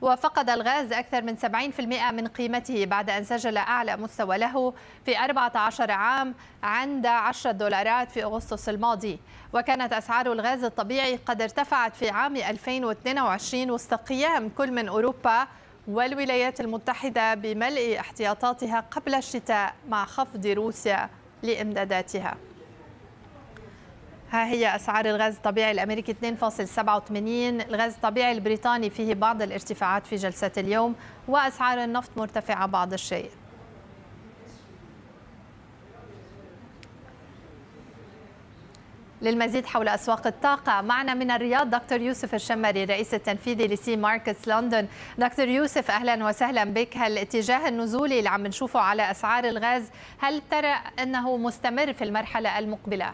وفقد الغاز أكثر من 70% من قيمته بعد أن سجل أعلى مستوى له في 14 عام عند 10 دولارات في أغسطس الماضي وكانت أسعار الغاز الطبيعي قد ارتفعت في عام 2022 وسط قيام كل من أوروبا والولايات المتحدة بملء احتياطاتها قبل الشتاء مع خفض روسيا لإمداداتها ها هي أسعار الغاز الطبيعي الأمريكي 2.87 الغاز الطبيعي البريطاني فيه بعض الارتفاعات في جلسة اليوم وأسعار النفط مرتفعة بعض الشيء للمزيد حول أسواق الطاقة معنا من الرياض دكتور يوسف الشمري الرئيس التنفيذي لسي ماركتس لندن دكتور يوسف أهلا وسهلا بك هل الاتجاه النزولي اللي عم نشوفه على أسعار الغاز هل ترى أنه مستمر في المرحلة المقبلة؟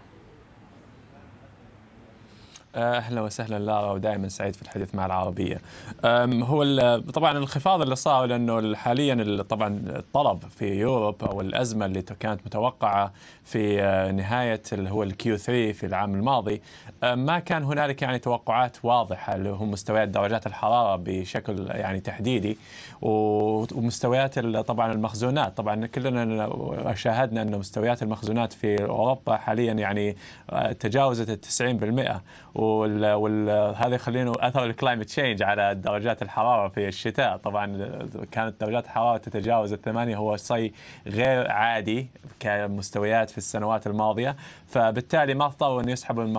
اهلا وسهلا لارا ودائما سعيد في الحديث مع العربيه. هو طبعا الانخفاض اللي صار لانه حاليا طبعا الطلب في يوروب او الازمه اللي كانت متوقعه في آه، نهايه اللي هو الكيو 3 في العام الماضي ما كان هنالك يعني توقعات واضحه اللي هو مستويات درجات الحراره بشكل يعني تحديدي ومستويات طبعا المخزونات طبعا كلنا شاهدنا انه مستويات المخزونات في اوروبا حاليا يعني آه، تجاوزت ال 90% وهذا هذا يخلينا اثر الكلايمت تشينج على درجات الحراره في الشتاء طبعا كانت درجات الحراره تتجاوز الثمانيه هو شيء غير عادي كمستويات في السنوات الماضيه فبالتالي ما اضطروا انه يسحبوا من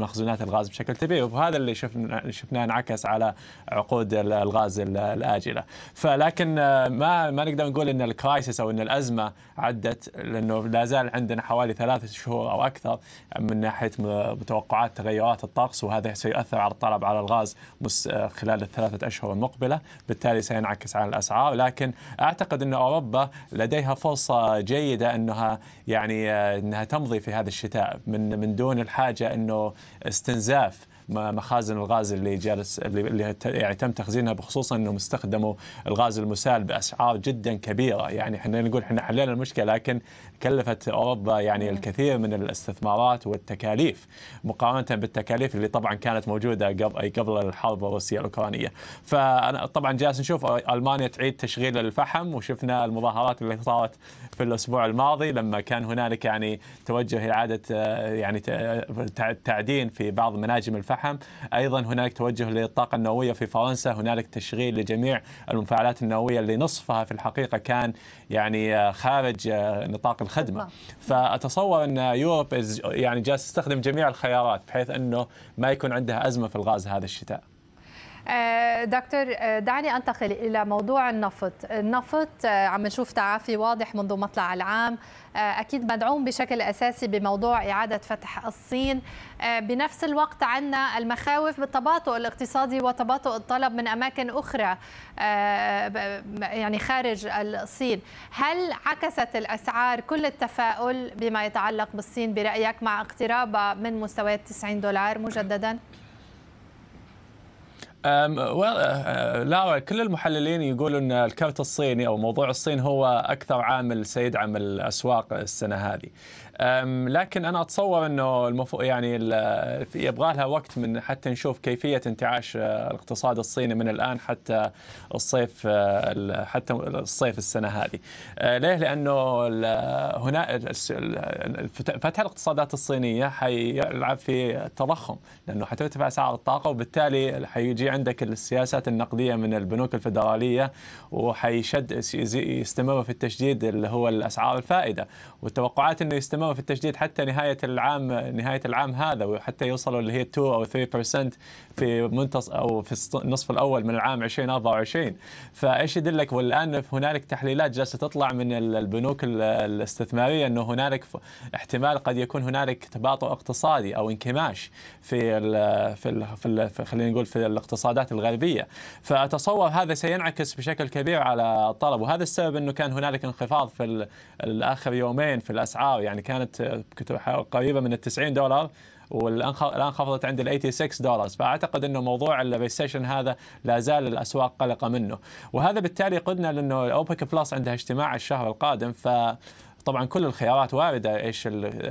مخزونات الغاز بشكل كبير وهذا اللي شفنا شفناه انعكس على عقود الغاز الاجله فلكن ما ما نقدر نقول ان الكرايسس او ان الازمه عدت لانه لا زال عندنا حوالي ثلاث شهور او اكثر من ناحيه متوقعات تغيرات الطاقه الطقس وهذا سيؤثر على الطلب على الغاز آه، خلال الثلاثة أشهر المقبلة بالتالي سينعكس على الأسعار لكن أعتقد أن أوروبا لديها فرصة جيدة أنها يعني آه، أنها تمضي في هذا الشتاء من من دون الحاجة أنه استنزاف مخازن الغاز اللي جالس اللي يعني تم تخزينها بخصوصا انهم استخدموا الغاز المسال باسعار جدا كبيره يعني احنا نقول احنا حلينا المشكله لكن كلفت اوروبا يعني نعم. الكثير من الاستثمارات والتكاليف مقارنه بالتكاليف الصيف اللي طبعا كانت موجوده قبل قبل الحرب الروسيه الاوكرانيه فانا طبعا جالس نشوف آه، المانيا تعيد تشغيل الفحم وشفنا المظاهرات اللي صارت في الاسبوع الماضي لما كان هنالك يعني توجه اعاده آه، يعني آه، تعدين في بعض مناجم الفحم ايضا هنالك توجه للطاقه النوويه في فرنسا هنالك تشغيل لجميع المفاعلات النوويه اللي نصفها في الحقيقه كان يعني خارج نطاق الخدمه فاتصور ان يوروب يعني جالس تستخدم جميع الخيارات بحيث انه ما يكون عندها ازمه في الغاز هذا الشتاء آه، دكتور آه، دعني انتقل الى موضوع النفط، النفط آه، عم نشوف تعافي واضح منذ مطلع العام، اكيد مدعوم بشكل اساسي بموضوع اعاده فتح الصين، بنفس الوقت عندنا المخاوف بالتباطؤ الاقتصادي وتباطؤ الطلب من اماكن اخرى يعني خارج الصين، هل عكست الاسعار كل التفاؤل بما يتعلق بالصين برايك مع اقترابها من مستويات 90 دولار مجددا؟ أه، أه، لا كل المحللين يقولون ان الكرت الصيني او موضوع الصين هو اكثر عامل سيدعم الاسواق السنه هذه. لكن انا اتصور انه المفروض يعني يبغى لها وقت من حتى نشوف كيفيه انتعاش أه، الاقتصاد الصيني من الان حتى الصيف حتى الصيف السنه هذه. ليه؟ لانه هنا فتح الاقتصادات الصينيه حيلعب في التضخم لانه حترتفع اسعار الطاقه وبالتالي حيجي عندك السياسات النقديه من البنوك الفدراليه وحيشد يستمر في التشديد اللي هو الاسعار الفائده والتوقعات انه يستمر في التشديد حتى نهايه العام نهايه العام هذا وحتى يوصلوا اللي هي 2 او 3% في منتصف او في النصف الاول من العام 2024 فايش يدلك والان هنالك تحليلات جالسه تطلع من البنوك الاستثماريه انه هنالك احتمال قد يكون هنالك تباطؤ اقتصادي او انكماش في في في خلينا نقول في الاقتصاد الاقتصادات الغربية فأتصور هذا سينعكس بشكل كبير على الطلب وهذا السبب أنه كان هنالك انخفاض في الآخر يومين في الأسعار يعني كانت قريبة من 90 دولار والان خفضت عند ال 86 دولار فاعتقد انه موضوع الريسيشن هذا لا زال الاسواق قلقه منه وهذا بالتالي قلنا لانه اوبك بلس عندها اجتماع الشهر القادم ف طبعا كل الخيارات وارده ايش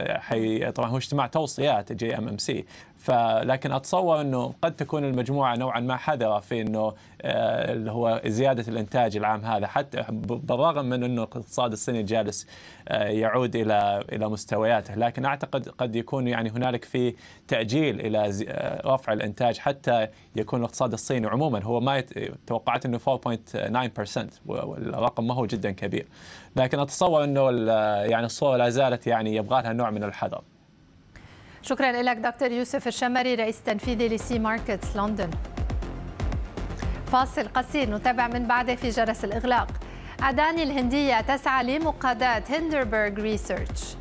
حي طبعا هو اجتماع توصيات جي ام ام سي فلكن اتصور انه قد تكون المجموعه نوعا ما حذره في انه آه، اللي هو زياده الانتاج العام هذا حتى بالرغم من انه الاقتصاد الصيني جالس آه، يعود الى الى مستوياته لكن اعتقد قد يكون يعني هنالك في تاجيل الى آه، رفع الانتاج حتى يكون الاقتصاد الصيني عموما هو ما توقعت انه 4.9% والرقم ما هو جدا كبير لكن اتصور انه يعني الصوره لا زالت يعني يبغى لها نوع من الحذر شكرا لك دكتور يوسف الشمري رئيس التنفيذي لسي ماركتس لندن فاصل قصير نتابع من بعده في جرس الإغلاق أداني الهندية تسعى لمقاداة هندربرغ ريسيرش